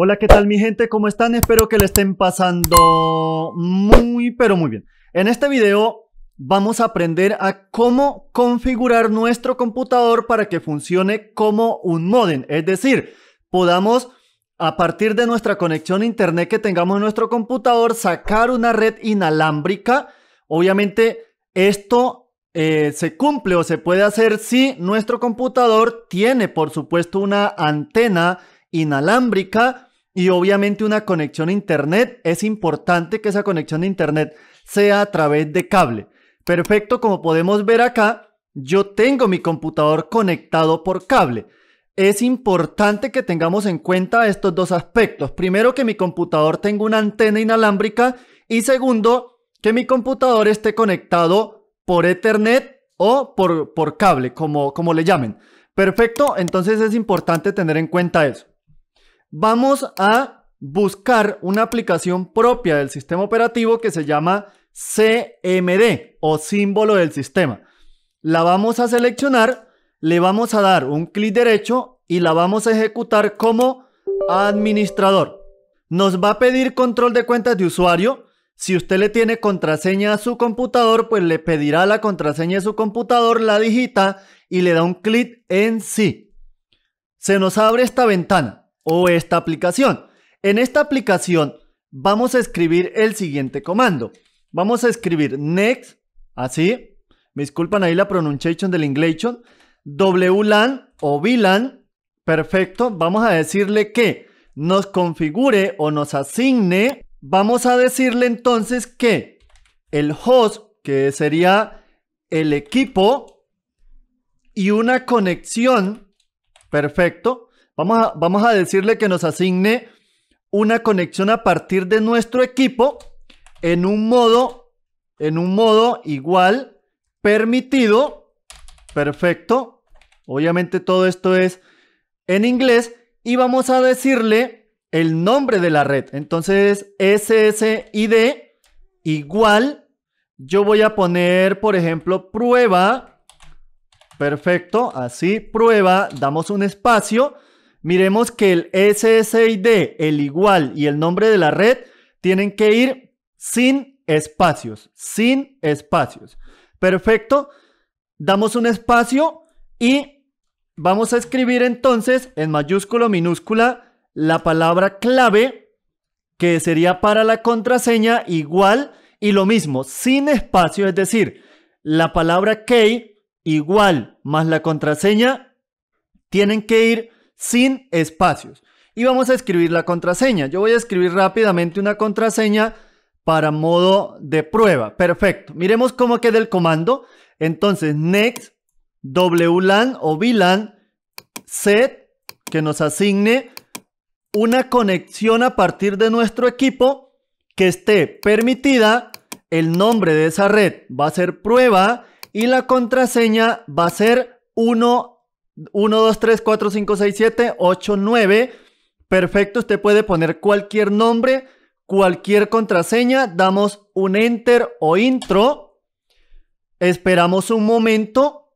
Hola, ¿qué tal mi gente? ¿Cómo están? Espero que le estén pasando muy, pero muy bien. En este video vamos a aprender a cómo configurar nuestro computador para que funcione como un modem. Es decir, podamos, a partir de nuestra conexión a internet que tengamos en nuestro computador, sacar una red inalámbrica. Obviamente, esto eh, se cumple o se puede hacer si nuestro computador tiene, por supuesto, una antena inalámbrica y obviamente una conexión a Internet, es importante que esa conexión a Internet sea a través de cable. Perfecto, como podemos ver acá, yo tengo mi computador conectado por cable. Es importante que tengamos en cuenta estos dos aspectos. Primero, que mi computador tenga una antena inalámbrica y segundo, que mi computador esté conectado por Ethernet o por, por cable, como, como le llamen. Perfecto, entonces es importante tener en cuenta eso vamos a buscar una aplicación propia del sistema operativo que se llama CMD o símbolo del sistema. La vamos a seleccionar, le vamos a dar un clic derecho y la vamos a ejecutar como administrador. Nos va a pedir control de cuentas de usuario. Si usted le tiene contraseña a su computador, pues le pedirá la contraseña de su computador, la digita y le da un clic en sí. Se nos abre esta ventana o esta aplicación. En esta aplicación vamos a escribir el siguiente comando. Vamos a escribir next, así, me disculpan ahí la pronunciation del inglés. WLAN o VLAN, perfecto, vamos a decirle que nos configure o nos asigne, vamos a decirle entonces que el host, que sería el equipo, y una conexión, perfecto, Vamos a, decirle que nos asigne una conexión a partir de nuestro equipo en un modo, en un modo igual permitido. Perfecto. Obviamente todo esto es en inglés y vamos a decirle el nombre de la red. Entonces, SSID igual. Yo voy a poner, por ejemplo, prueba. Perfecto. Así, prueba. Damos un espacio miremos que el SSID, el igual y el nombre de la red tienen que ir sin espacios, sin espacios. Perfecto. Damos un espacio y vamos a escribir entonces en mayúscula o minúscula la palabra clave que sería para la contraseña igual y lo mismo, sin espacio, es decir, la palabra key igual más la contraseña tienen que ir sin espacios. Y vamos a escribir la contraseña. Yo voy a escribir rápidamente una contraseña para modo de prueba. Perfecto. Miremos cómo queda el comando. Entonces, next, WLAN o VLAN, set, que nos asigne una conexión a partir de nuestro equipo que esté permitida. El nombre de esa red va a ser prueba y la contraseña va a ser 1 1, 2, 3, 4, 5, 6, 7, 8, 9. Perfecto, usted puede poner cualquier nombre, cualquier contraseña. Damos un enter o intro. Esperamos un momento.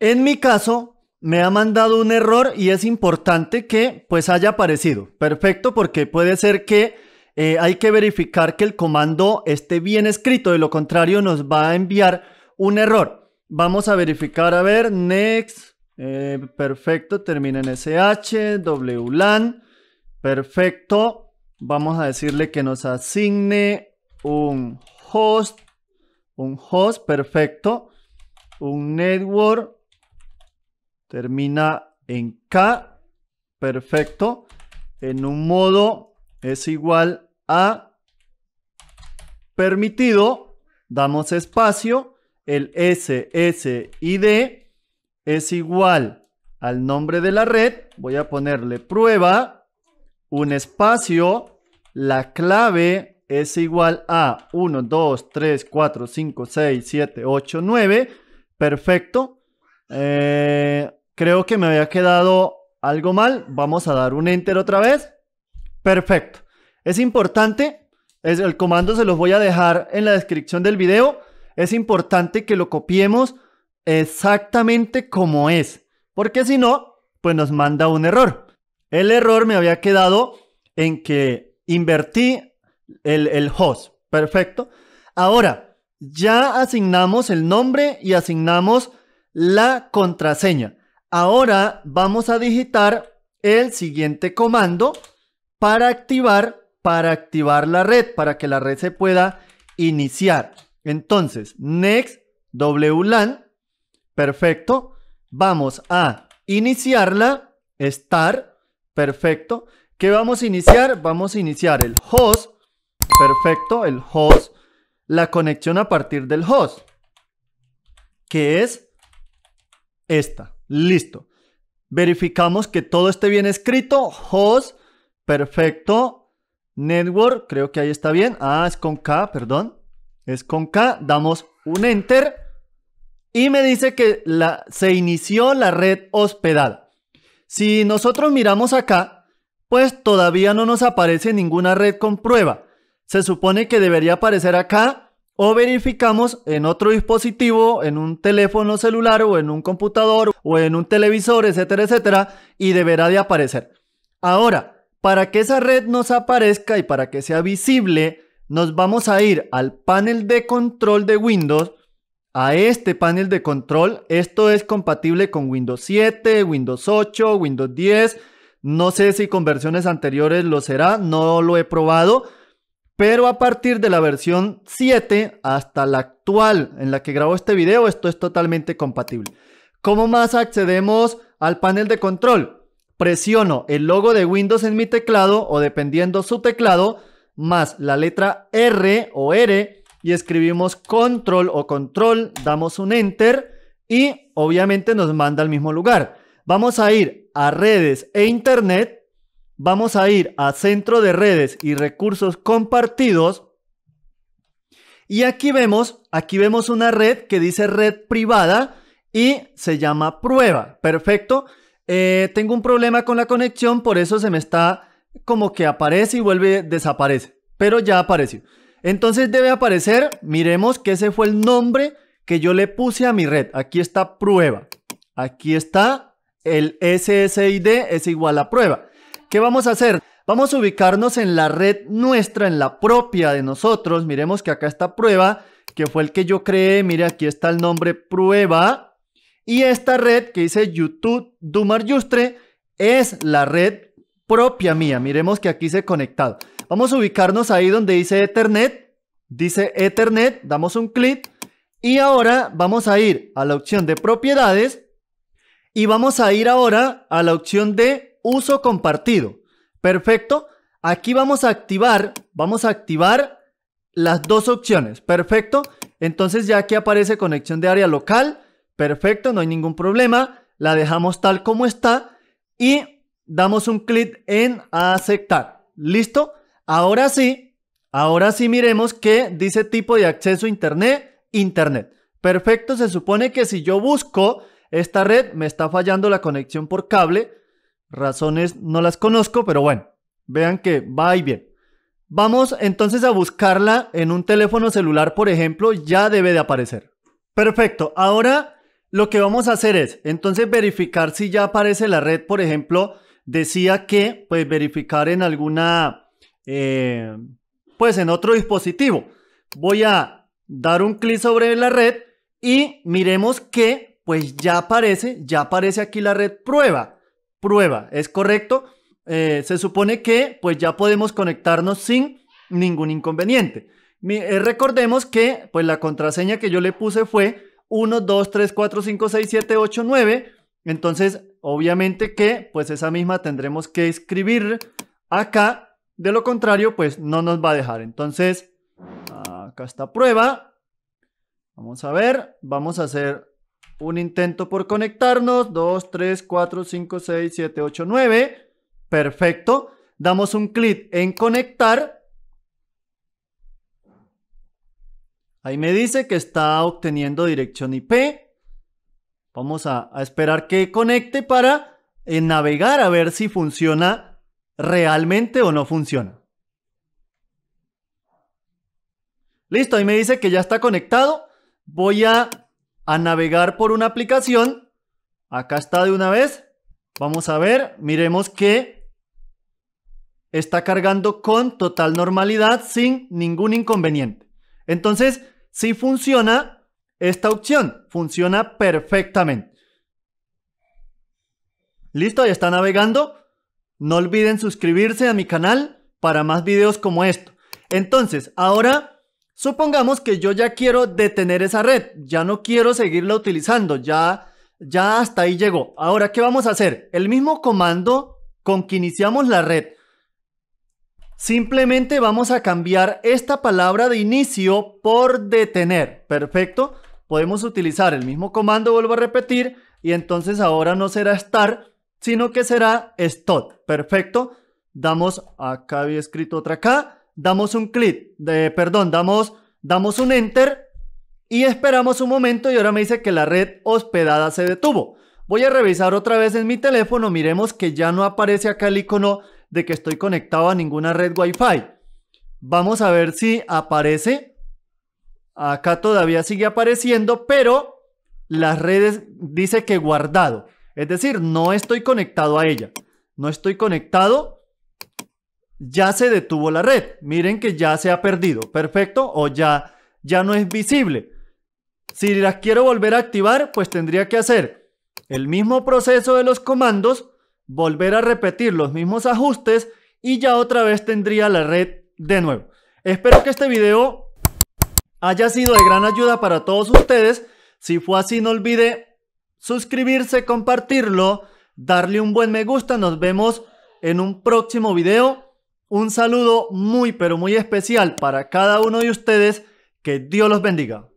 En mi caso, me ha mandado un error y es importante que pues haya aparecido. Perfecto, porque puede ser que eh, hay que verificar que el comando esté bien escrito. De lo contrario, nos va a enviar un error. Vamos a verificar, a ver, next eh, perfecto, termina en SH, WLAN. Perfecto. Vamos a decirle que nos asigne un host. Un host, perfecto. Un network. Termina en K. Perfecto. En un modo es igual a permitido. Damos espacio. El d es igual al nombre de la red. Voy a ponerle prueba, un espacio, la clave es igual a 1, 2, 3, 4, 5, 6, 7, 8, 9. Perfecto. Eh, creo que me había quedado algo mal. Vamos a dar un enter otra vez. Perfecto. Es importante, es, el comando se los voy a dejar en la descripción del video. Es importante que lo copiemos exactamente como es, porque si no, pues nos manda un error. El error me había quedado en que invertí el, host. Perfecto. Ahora, ya asignamos el nombre y asignamos la contraseña. Ahora vamos a digitar el siguiente comando para activar, para activar la red, para que la red se pueda iniciar. Entonces, next wlan Perfecto. Vamos a iniciarla. estar Perfecto. ¿Qué vamos a iniciar? Vamos a iniciar el host. Perfecto. El host. La conexión a partir del host. Que es esta. Listo. Verificamos que todo esté bien escrito. Host. Perfecto. Network. Creo que ahí está bien. Ah, es con K, perdón. Es con K. Damos un enter. Y me dice que la, se inició la red hospedada. Si nosotros miramos acá, pues todavía no nos aparece ninguna red con prueba. Se supone que debería aparecer acá o verificamos en otro dispositivo, en un teléfono celular o en un computador o en un televisor, etcétera, etcétera, y deberá de aparecer. Ahora, para que esa red nos aparezca y para que sea visible, nos vamos a ir al panel de control de Windows a este panel de control. Esto es compatible con Windows 7, Windows 8, Windows 10. No sé si con versiones anteriores lo será, no lo he probado. Pero a partir de la versión 7 hasta la actual en la que grabo este video, esto es totalmente compatible. ¿Cómo más accedemos al panel de control? Presiono el logo de Windows en mi teclado o dependiendo su teclado, más la letra R o R y escribimos control o control, damos un enter y obviamente nos manda al mismo lugar. Vamos a ir a redes e internet, vamos a ir a centro de redes y recursos compartidos. Y aquí vemos, aquí vemos una red que dice red privada y se llama prueba. Perfecto. Eh, tengo un problema con la conexión, por eso se me está como que aparece y vuelve, desaparece, pero ya apareció. Entonces debe aparecer, miremos que ese fue el nombre que yo le puse a mi red. Aquí está prueba. Aquí está el SSID es igual a prueba. ¿Qué vamos a hacer? Vamos a ubicarnos en la red nuestra, en la propia de nosotros. Miremos que acá está prueba, que fue el que yo creé. Mire, aquí está el nombre prueba. Y esta red que dice YouTube Dumar Yustre es la red propia mía. Miremos que aquí se ha conectado. Vamos a ubicarnos ahí donde dice Ethernet. Dice Ethernet, damos un clic y ahora vamos a ir a la opción de propiedades y vamos a ir ahora a la opción de uso compartido. Perfecto. Aquí vamos a activar, vamos a activar las dos opciones. Perfecto. Entonces ya aquí aparece conexión de área local. Perfecto, no hay ningún problema. La dejamos tal como está. Y damos un clic en aceptar. ¿Listo? Ahora sí, ahora sí miremos que dice tipo de acceso a Internet, Internet. Perfecto, se supone que si yo busco esta red, me está fallando la conexión por cable. Razones no las conozco, pero bueno, vean que va y bien. Vamos entonces a buscarla en un teléfono celular, por ejemplo, ya debe de aparecer. Perfecto, ahora lo que vamos a hacer es entonces verificar si ya aparece la red, por ejemplo, decía que pues verificar en alguna, eh, pues en otro dispositivo. Voy a dar un clic sobre la red y miremos que pues ya aparece, ya aparece aquí la red prueba. Prueba, ¿es correcto? Eh, se supone que pues ya podemos conectarnos sin ningún inconveniente. Eh, recordemos que pues la contraseña que yo le puse fue 1, 2, 3, 4, 5, 6, 7, 8, 9 entonces, obviamente que, pues esa misma tendremos que escribir acá. De lo contrario, pues no nos va a dejar. Entonces, acá está prueba. Vamos a ver, vamos a hacer un intento por conectarnos. 2, 3, 4, 5, 6, 7, 8, 9. Perfecto. Damos un clic en conectar. Ahí me dice que está obteniendo dirección IP. Vamos a, esperar que conecte para eh, navegar a ver si funciona realmente o no funciona. Listo, ahí me dice que ya está conectado. Voy a, a navegar por una aplicación. Acá está de una vez. Vamos a ver, miremos que está cargando con total normalidad sin ningún inconveniente. Entonces, si funciona esta opción funciona perfectamente. ¿Listo? ¿Ya está navegando? No olviden suscribirse a mi canal para más videos como esto. Entonces, ahora supongamos que yo ya quiero detener esa red, ya no quiero seguirla utilizando, ya, ya hasta ahí llegó. Ahora, ¿qué vamos a hacer? El mismo comando con que iniciamos la red. Simplemente vamos a cambiar esta palabra de inicio por detener, ¿perfecto? podemos utilizar el mismo comando, vuelvo a repetir, y entonces ahora no será start, sino que será stop. Perfecto. Damos, acá había escrito otra acá, damos un clic, de, perdón, damos, damos un enter y esperamos un momento y ahora me dice que la red hospedada se detuvo. Voy a revisar otra vez en mi teléfono, miremos que ya no aparece acá el icono de que estoy conectado a ninguna red Wi-Fi. Vamos a ver si aparece. Acá todavía sigue apareciendo, pero las redes dice que guardado. Es decir, no estoy conectado a ella. No estoy conectado. Ya se detuvo la red. Miren que ya se ha perdido. Perfecto. O ya, ya no es visible. Si las quiero volver a activar, pues tendría que hacer el mismo proceso de los comandos, volver a repetir los mismos ajustes y ya otra vez tendría la red de nuevo. Espero que este video haya sido de gran ayuda para todos ustedes. Si fue así, no olvide suscribirse, compartirlo, darle un buen me gusta. Nos vemos en un próximo video. Un saludo muy, pero muy especial para cada uno de ustedes. Que Dios los bendiga.